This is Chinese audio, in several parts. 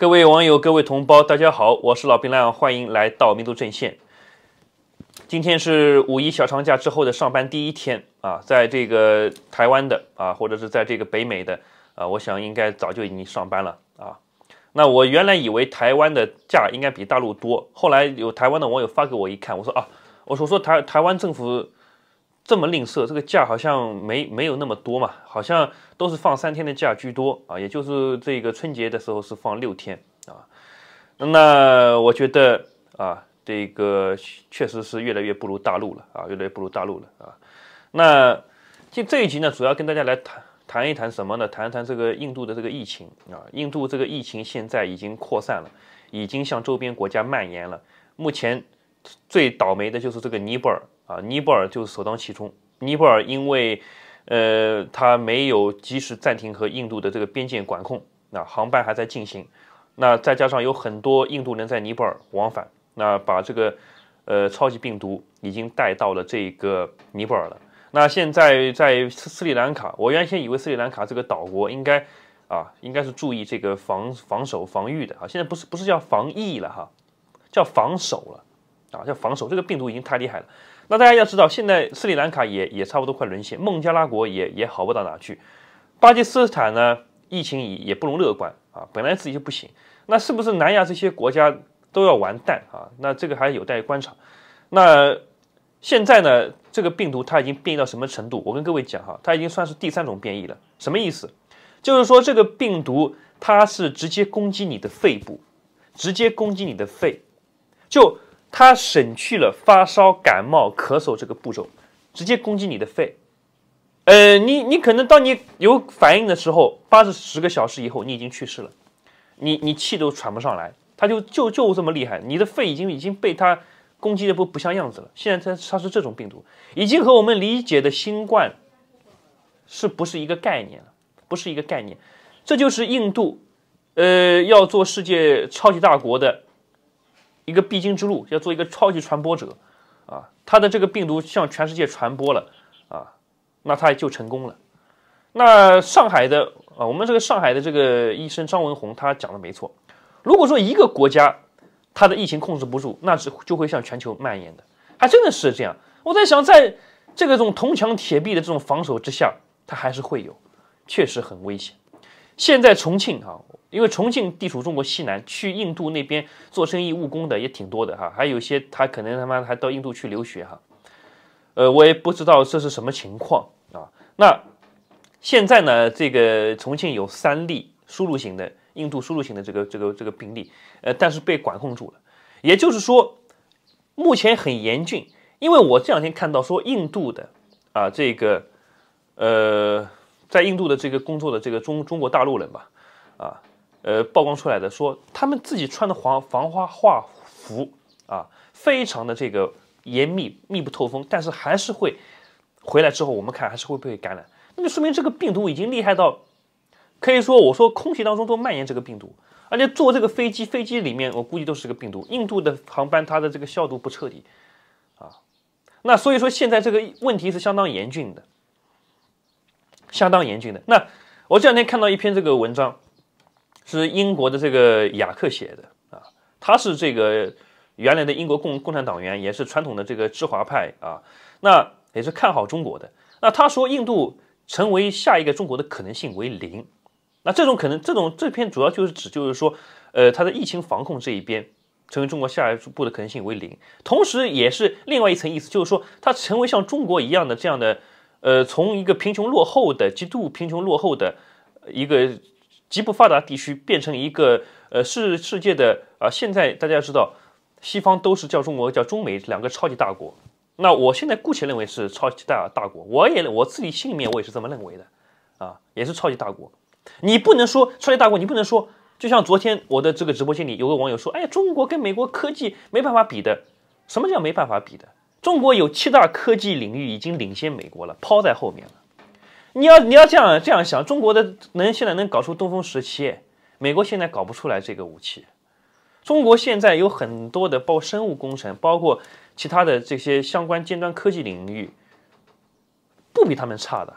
各位网友，各位同胞，大家好，我是老兵亮，欢迎来到民族阵线。今天是五一小长假之后的上班第一天啊，在这个台湾的啊，或者是在这个北美的啊，我想应该早就已经上班了啊。那我原来以为台湾的假应该比大陆多，后来有台湾的网友发给我一看，我说啊，我说说台台湾政府。这么吝啬，这个假好像没没有那么多嘛，好像都是放三天的假居多啊，也就是这个春节的时候是放六天啊。那我觉得啊，这个确实是越来越不如大陆了啊，越来越不如大陆了啊。那这这一集呢，主要跟大家来谈谈一谈什么呢？谈谈这个印度的这个疫情啊，印度这个疫情现在已经扩散了，已经向周边国家蔓延了。目前最倒霉的就是这个尼泊尔。啊，尼泊尔就首当其冲。尼泊尔因为，呃，他没有及时暂停和印度的这个边界管控，那航班还在进行，那再加上有很多印度人在尼泊尔往返，那把这个，呃，超级病毒已经带到了这个尼泊尔了。那现在在斯里兰卡，我原先以为斯里兰卡这个岛国应该，啊，应该是注意这个防防守防御的啊。现在不是不是叫防疫了哈，叫防守了，啊，叫防守。这个病毒已经太厉害了。那大家要知道，现在斯里兰卡也也差不多快沦陷，孟加拉国也也好不到哪去，巴基斯坦呢，疫情也也不容乐观啊，本来自己就不行，那是不是南亚这些国家都要完蛋啊？那这个还有待观察。那现在呢，这个病毒它已经变异到什么程度？我跟各位讲哈，它已经算是第三种变异了。什么意思？就是说这个病毒它是直接攻击你的肺部，直接攻击你的肺，就。它省去了发烧、感冒、咳嗽这个步骤，直接攻击你的肺。呃，你你可能当你有反应的时候，八至十个小时以后，你已经去世了，你你气都喘不上来。它就就就这么厉害，你的肺已经已经被它攻击的不不像样子了。现在它它是这种病毒，已经和我们理解的新冠是不是一个概念了？不是一个概念。这就是印度，呃，要做世界超级大国的。一个必经之路，要做一个超级传播者，啊，他的这个病毒向全世界传播了，啊，那他就成功了。那上海的啊，我们这个上海的这个医生张文宏他讲的没错。如果说一个国家它的疫情控制不住，那是就会向全球蔓延的，还真的是这样。我在想，在这个这种铜墙铁壁的这种防守之下，它还是会有，确实很危险。现在重庆啊，因为重庆地处中国西南，去印度那边做生意务工的也挺多的哈，还有些他可能他妈还到印度去留学哈，呃，我也不知道这是什么情况啊。那现在呢，这个重庆有三例输入型的印度输入型的这个这个这个病例，呃，但是被管控住了，也就是说，目前很严峻，因为我这两天看到说印度的啊这个呃。在印度的这个工作的这个中中国大陆人吧，啊，呃，曝光出来的说他们自己穿的防防花化服啊，非常的这个严密密不透风，但是还是会回来之后，我们看还是会被感染，那就说明这个病毒已经厉害到可以说我说空气当中都蔓延这个病毒，而且坐这个飞机飞机里面我估计都是个病毒，印度的航班它的这个消毒不彻底啊，那所以说现在这个问题是相当严峻的。相当严峻的。那我这两天看到一篇这个文章，是英国的这个雅克写的啊，他是这个原来的英国共共产党员，也是传统的这个智华派啊，那也是看好中国的。那他说印度成为下一个中国的可能性为零。那这种可能，这种这篇主要就是指，就是说，呃，他的疫情防控这一边，成为中国下一步的可能性为零。同时，也是另外一层意思，就是说，他成为像中国一样的这样的。呃，从一个贫穷落后的、极度贫穷落后的，一个极不发达地区，变成一个呃世世界的啊，现在大家知道，西方都是叫中国叫中美两个超级大国，那我现在姑且认为是超级大大国，我也我自己心里面我也是这么认为的，啊，也是超级大国，你不能说超级大国，你不能说，就像昨天我的这个直播间里有个网友说，哎呀，中国跟美国科技没办法比的，什么叫没办法比的？中国有七大科技领域已经领先美国了，抛在后面了。你要你要这样这样想，中国的能现在能搞出东风十七，美国现在搞不出来这个武器。中国现在有很多的，包括生物工程，包括其他的这些相关尖端科技领域，不比他们差的，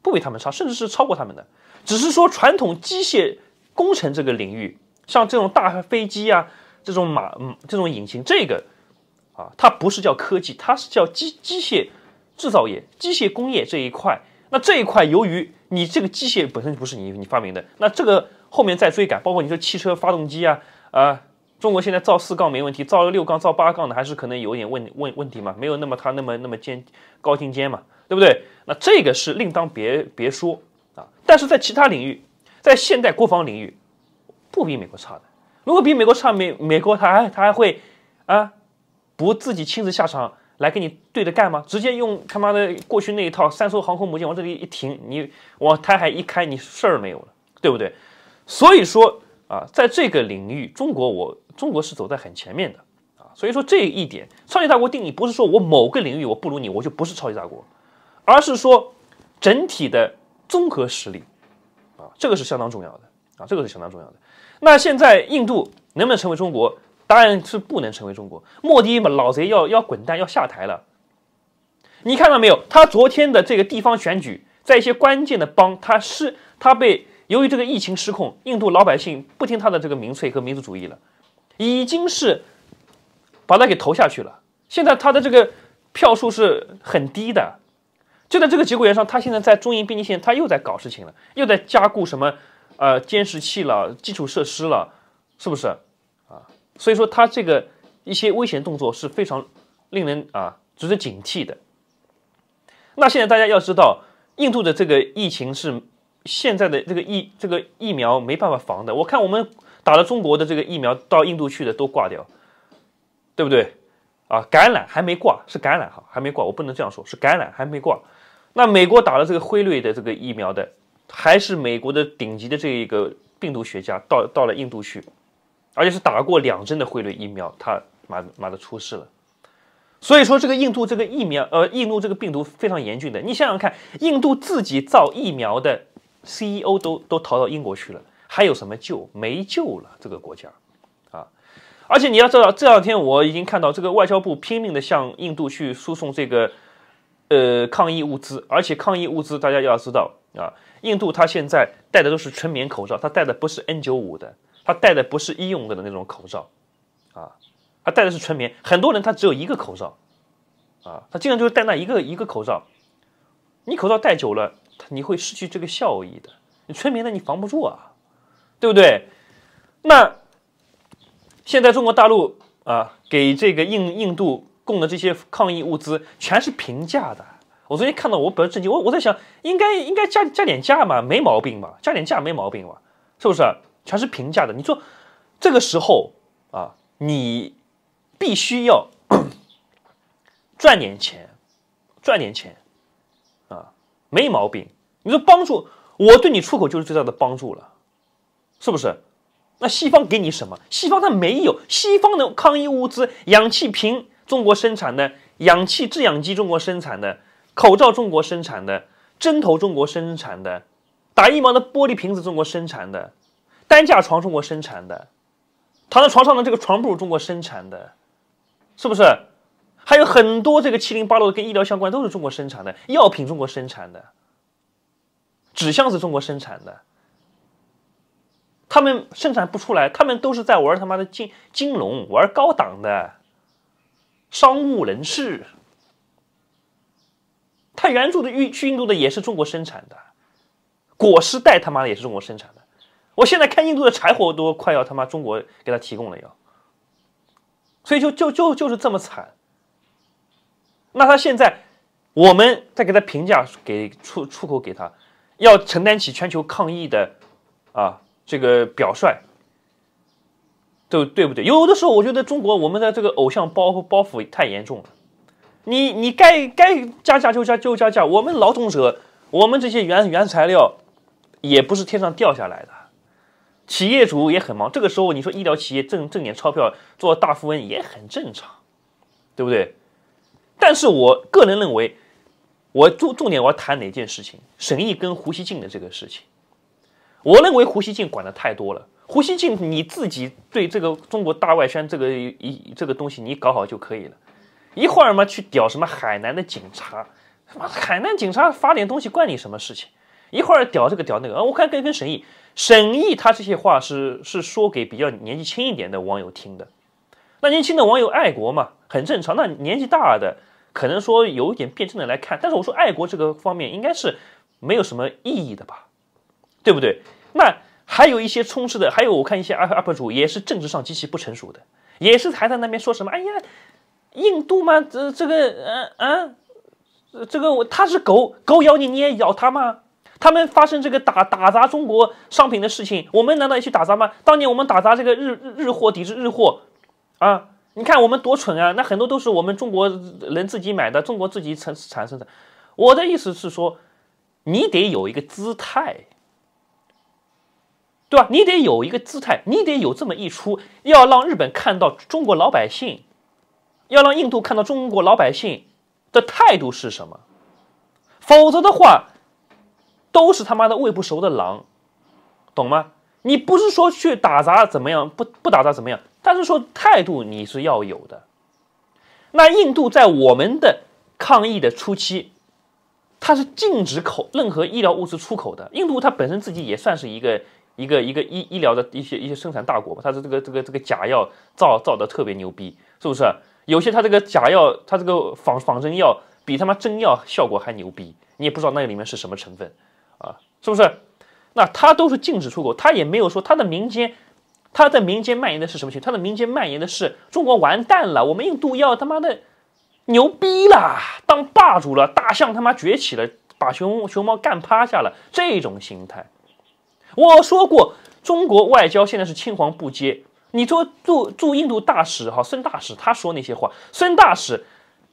不比他们差，甚至是超过他们的。只是说传统机械工程这个领域，像这种大飞机啊，这种马，这种引擎这个。啊，它不是叫科技，它是叫机机械制造业、机械工业这一块。那这一块，由于你这个机械本身就不是你你发明的，那这个后面再追赶，包括你说汽车发动机啊啊，中国现在造四缸没问题，造个六缸、造八缸的，还是可能有点问问问题嘛，没有那么它那么那么尖高精尖嘛，对不对？那这个是另当别别说啊。但是在其他领域，在现代国防领域，不比美国差的。如果比美国差，美美国它还它还会啊。不自己亲自下场来跟你对着干吗？直接用他妈的过去那一套，三艘航空母舰往这里一停，你往台海一开，你事儿没有了，对不对？所以说啊，在这个领域，中国我中国是走在很前面的啊。所以说这一点，超级大国定义不是说我某个领域我不如你，我就不是超级大国，而是说整体的综合实力啊，这个是相当重要的啊，这个是相当重要的。那现在印度能不能成为中国？当然是不能成为中国莫迪嘛，老贼要要滚蛋，要下台了。你看到没有？他昨天的这个地方选举，在一些关键的邦，他是他被由于这个疫情失控，印度老百姓不听他的这个民粹和民族主义了，已经是把他给投下去了。现在他的这个票数是很低的。就在这个节骨眼上，他现在在中印边境线，他又在搞事情了，又在加固什么呃监视器了、基础设施了，是不是？所以说，他这个一些危险动作是非常令人啊，值得警惕的。那现在大家要知道，印度的这个疫情是现在的这个疫这个疫苗没办法防的。我看我们打了中国的这个疫苗到印度去的都挂掉，对不对？啊，感染还没挂是感染哈，还没挂。我不能这样说，是感染还没挂。那美国打了这个辉瑞的这个疫苗的，还是美国的顶级的这一个病毒学家到到了印度去。而且是打过两针的汇率疫苗，他马马的出事了。所以说，这个印度这个疫苗，呃，印度这个病毒非常严峻的。你想想看，印度自己造疫苗的 CEO 都都逃到英国去了，还有什么救？没救了，这个国家啊！而且你要知道，这两天我已经看到这个外交部拼命的向印度去输送这个呃抗疫物资，而且抗疫物资大家要知道啊，印度他现在戴的都是纯棉口罩，他戴的不是 N 九五的。他戴的不是医用的那种口罩，啊，他戴的是纯棉。很多人他只有一个口罩，啊，他经常就是戴那一个一个口罩。你口罩戴久了，你会失去这个效益的。你纯棉的你防不住啊，对不对？那现在中国大陆啊，给这个印印度供的这些抗疫物资全是平价的。我昨天看到，我本来震惊，我我在想，应该应该加加点价嘛，没毛病吧？加点价没毛病吧？是不是？全是平价的，你说这个时候啊，你必须要 赚点钱，赚点钱啊，没毛病。你说帮助我对你出口就是最大的帮助了，是不是？那西方给你什么？西方它没有，西方的抗疫物资、氧气瓶中国生产的、氧气制氧机中国生产的、口罩中国生产的、针头中国生产的、打疫苗的玻璃瓶子中国生产的。担架床中国生产的，躺在床上的这个床铺中国生产的，是不是？还有很多这个七零八落的跟医疗相关都是中国生产的，药品中国生产的，纸箱子中国生产的。他们生产不出来，他们都是在玩他妈的金金融，玩高档的商务人士。他援助的去印度的也是中国生产的，裹尸袋他妈的也是中国生产的。我现在看印度的柴火都快要他妈中国给他提供了，要，所以就就就就是这么惨。那他现在，我们再给他评价，给出出口给他，要承担起全球抗疫的啊这个表率，对对不对？有的时候我觉得中国我们的这个偶像包袱包袱太严重了。你你该该加价就加就加价，我们劳动者，我们这些原原材料，也不是天上掉下来的。企业主也很忙，这个时候你说医疗企业挣挣点钞票做大富翁也很正常，对不对？但是我个人认为，我重重点我要谈哪件事情？沈毅跟胡锡进的这个事情，我认为胡锡进管的太多了。胡锡进你自己对这个中国大外宣这个一这个东西你搞好就可以了，一会儿嘛去屌什么海南的警察，他妈海南警察发点东西关你什么事情？一会儿屌这个，屌那个，我看跟跟沈毅，沈毅他这些话是是说给比较年纪轻一点的网友听的，那年轻的网友爱国嘛，很正常。那年纪大的可能说有一点辩证的来看，但是我说爱国这个方面应该是没有什么意义的吧，对不对？那还有一些充斥的，还有我看一些 UPUP 主也是政治上极其不成熟的，也是还在那边说什么，哎呀，印度吗？这这个，嗯嗯，这个我他是狗狗咬你，你也咬它吗？他们发生这个打打砸中国商品的事情，我们难道也去打砸吗？当年我们打砸这个日日日货，抵制日货，啊，你看我们多蠢啊！那很多都是我们中国人自己买的，中国自己产产生的。我的意思是说，你得有一个姿态，对吧？你得有一个姿态，你得有这么一出，要让日本看到中国老百姓，要让印度看到中国老百姓的态度是什么，否则的话。都是他妈的喂不熟的狼，懂吗？你不是说去打杂怎么样，不不打杂怎么样？但是说态度你是要有的。那印度在我们的抗疫的初期，它是禁止口任何医疗物资出口的。印度它本身自己也算是一个一个一个医医疗的一些一些生产大国吧，它是这个这个这个假药造造的特别牛逼，是不是？有些它这个假药，它这个仿仿真药比他妈真药效果还牛逼，你也不知道那个里面是什么成分。啊，是不是？那他都是禁止出口，他也没有说他的民间，他在民间蔓延的是什么情绪？他的民间蔓延的是中国完蛋了，我们印度要他妈的牛逼了，当霸主了，大象他妈崛起了，把熊熊猫干趴下了，这种心态。我说过，中国外交现在是青黄不接。你做驻驻印度大使哈，孙大使他说那些话，孙大使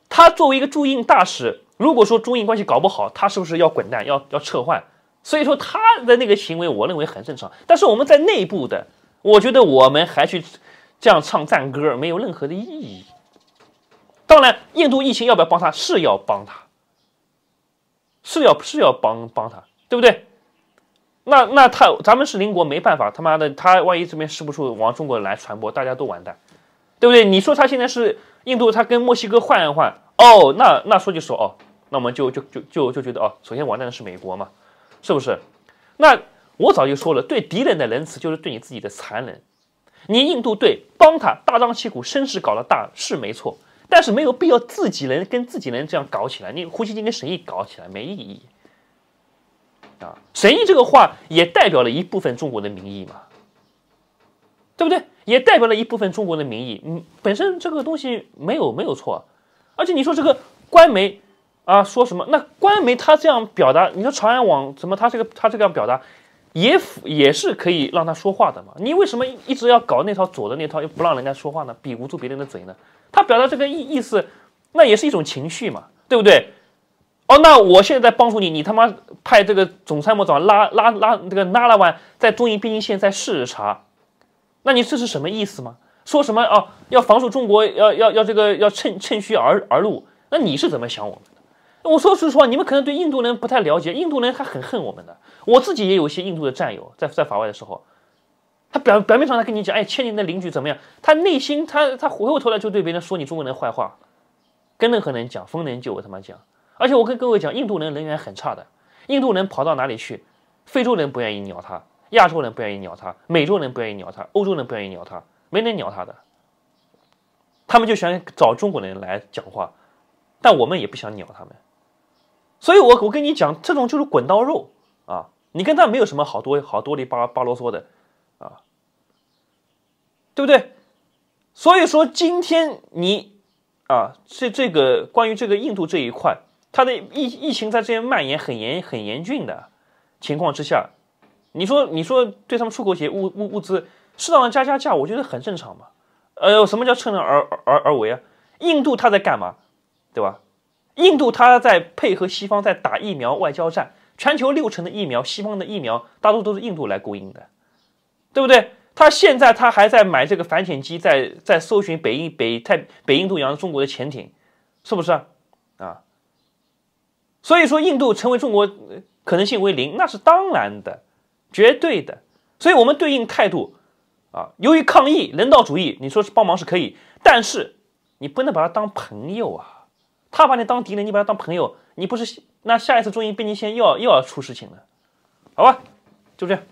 他作为一个驻印大使，如果说中印关系搞不好，他是不是要滚蛋，要要撤换？所以说他的那个行为，我认为很正常。但是我们在内部的，我觉得我们还去这样唱赞歌，没有任何的意义。当然，印度疫情要不要帮他是要帮他，是要是要帮帮他，对不对？那那他咱们是邻国，没办法，他妈的，他万一这边是不出往中国来传播，大家都完蛋，对不对？你说他现在是印度，他跟墨西哥换一换，哦，那那说句实话，哦，那我们就就就就就觉得，哦，首先完蛋的是美国嘛。是不是？那我早就说了，对敌人的仁慈就是对你自己的残忍。你印度对帮他大张旗鼓、声势搞得大是没错，但是没有必要自己人跟自己人这样搞起来。你胡锡进跟神医搞起来没意义啊！神医这个话也代表了一部分中国的民意嘛，对不对？也代表了一部分中国的民意。嗯，本身这个东西没有没有错，而且你说这个官媒。啊，说什么？那官媒他这样表达，你说长安网怎么他这个他这个样表达，也也是可以让他说话的嘛？你为什么一直要搞那套左的那套，又不让人家说话呢？比不住别人的嘴呢？他表达这个意意思，那也是一种情绪嘛，对不对？哦，那我现在帮助你，你他妈派这个总参谋长拉拉拉这个拉拉万在中印边境线再视察，那你这是什么意思吗？说什么啊？要防守中国，要要要这个要趁趁虚而而入？那你是怎么想我们？我说实话，你们可能对印度人不太了解，印度人他很恨我们的。我自己也有一些印度的战友，在在法外的时候，他表表面上他跟你讲，哎，千年的邻居怎么样？他内心他他回过头来就对别人说你中国人坏话，跟任何人讲，逢人就我他妈讲。而且我跟各位讲，印度人人缘很差的，印度人跑到哪里去，非洲人不愿意鸟他，亚洲人不愿意鸟他，美洲人不愿意鸟他，欧洲人不愿意鸟他，没人鸟他的，他们就想找中国人来讲话，但我们也不想鸟他们。所以，我我跟你讲，这种就是滚刀肉啊！你跟他没有什么好多好多的巴巴啰嗦的，啊，对不对？所以说，今天你啊，这这个关于这个印度这一块，它的疫疫情在这些蔓延很严很严峻的情况之下，你说你说对他们出口些物物物资，适当的加加价，我觉得很正常嘛。呃，什么叫趁人而而而为啊？印度他在干嘛，对吧？印度它在配合西方在打疫苗外交战，全球六成的疫苗，西方的疫苗大多都是印度来供应的，对不对？它现在它还在买这个反潜机，在在搜寻北印、北太、北印度洋中国的潜艇，是不是啊？啊，所以说印度成为中国可能性为零，那是当然的，绝对的。所以我们对应态度啊，由于抗疫人道主义，你说是帮忙是可以，但是你不能把他当朋友啊。他把你当敌人，你把他当朋友，你不是那下一次中印边境线又要又要出事情了，好吧，就这样。